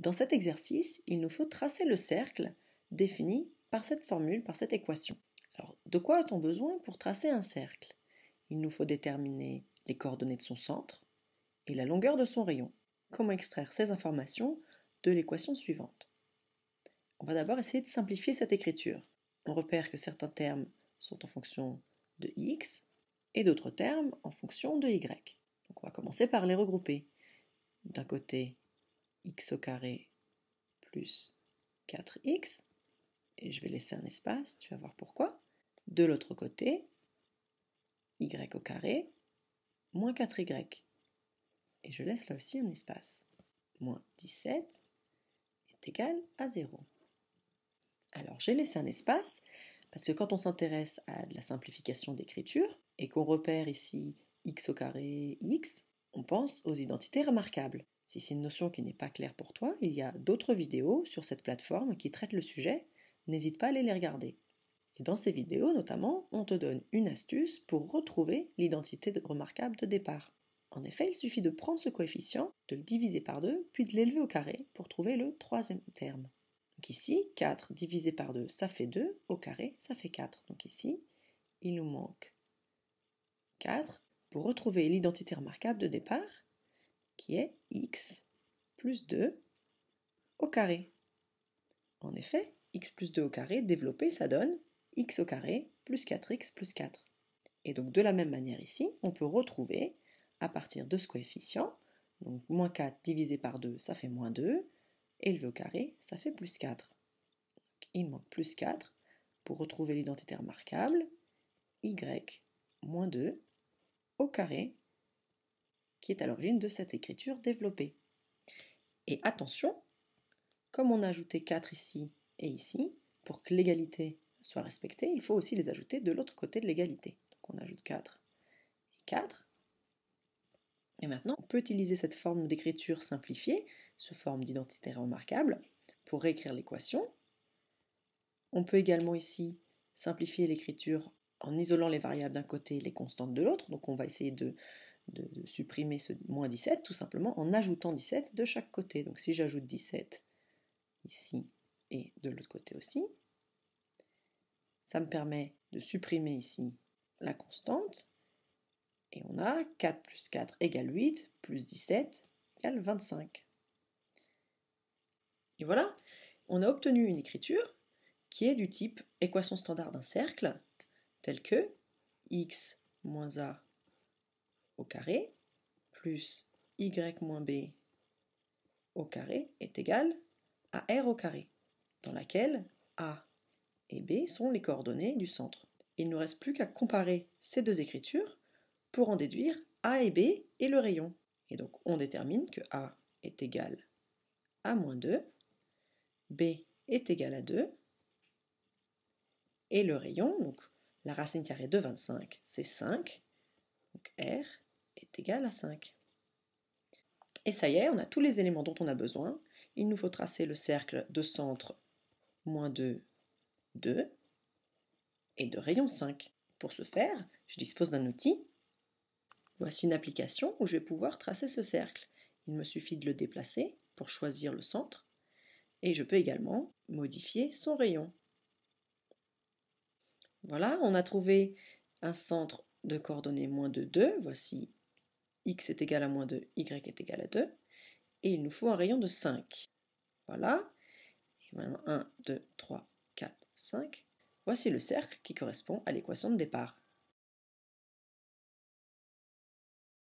Dans cet exercice, il nous faut tracer le cercle défini par cette formule, par cette équation. Alors, de quoi a-t-on besoin pour tracer un cercle Il nous faut déterminer les coordonnées de son centre et la longueur de son rayon. Comment extraire ces informations de l'équation suivante On va d'abord essayer de simplifier cette écriture. On repère que certains termes sont en fonction de x et d'autres termes en fonction de y. Donc on va commencer par les regrouper. D'un côté, x au carré plus 4x, et je vais laisser un espace, tu vas voir pourquoi. De l'autre côté, y au carré moins 4y. Et je laisse là aussi un espace. Moins 17 est égal à 0. Alors j'ai laissé un espace parce que quand on s'intéresse à de la simplification d'écriture et qu'on repère ici x au carré x, on pense aux identités remarquables. Si c'est une notion qui n'est pas claire pour toi, il y a d'autres vidéos sur cette plateforme qui traitent le sujet, n'hésite pas à aller les regarder. Et dans ces vidéos notamment, on te donne une astuce pour retrouver l'identité remarquable de départ. En effet, il suffit de prendre ce coefficient, de le diviser par 2, puis de l'élever au carré pour trouver le troisième terme. Donc ici, 4 divisé par 2, ça fait 2, au carré, ça fait 4. Donc ici, il nous manque 4 pour retrouver l'identité remarquable de départ, qui est x plus 2 au carré. En effet, x plus 2 au carré développé, ça donne x au carré plus 4x plus 4. Et donc de la même manière ici, on peut retrouver à partir de ce coefficient, donc moins 4 divisé par 2, ça fait moins 2, élevé au carré, ça fait plus 4. il manque plus 4 pour retrouver l'identité remarquable, y moins 2 au carré qui est à l'origine de cette écriture développée. Et attention, comme on a ajouté 4 ici et ici, pour que l'égalité soit respectée, il faut aussi les ajouter de l'autre côté de l'égalité. Donc on ajoute 4 et 4. Et maintenant, on peut utiliser cette forme d'écriture simplifiée, sous forme d'identité remarquable, pour réécrire l'équation. On peut également ici simplifier l'écriture en isolant les variables d'un côté et les constantes de l'autre. Donc on va essayer de de, supprimer ce moins 17 tout simplement en ajoutant 17 de chaque côté. Donc si j'ajoute 17 ici et de l'autre côté aussi, ça me permet de supprimer ici la constante. Et on a 4 plus 4 égale 8, plus 17 égale 25. Et voilà, on a obtenu une écriture qui est du type équation standard d'un cercle, telle que x moins a carré plus y moins b au carré est égal à r au carré, dans laquelle a et b sont les coordonnées du centre. Il ne reste plus qu'à comparer ces deux écritures pour en déduire a et b et le rayon. Et donc on détermine que a est égal à moins 2, b est égal à 2, et le rayon, donc la racine carrée de 25, c'est 5, donc r est égal à 5. Et ça y est, on a tous les éléments dont on a besoin. Il nous faut tracer le cercle de centre moins 2, 2 et de rayon 5. Pour ce faire, je dispose d'un outil. Voici une application où je vais pouvoir tracer ce cercle. Il me suffit de le déplacer pour choisir le centre et je peux également modifier son rayon. Voilà, on a trouvé un centre de coordonnées moins de 2, voici x est égal à moins 2, y est égal à 2, et il nous faut un rayon de 5. Voilà, et maintenant 1, 2, 3, 4, 5. Voici le cercle qui correspond à l'équation de départ.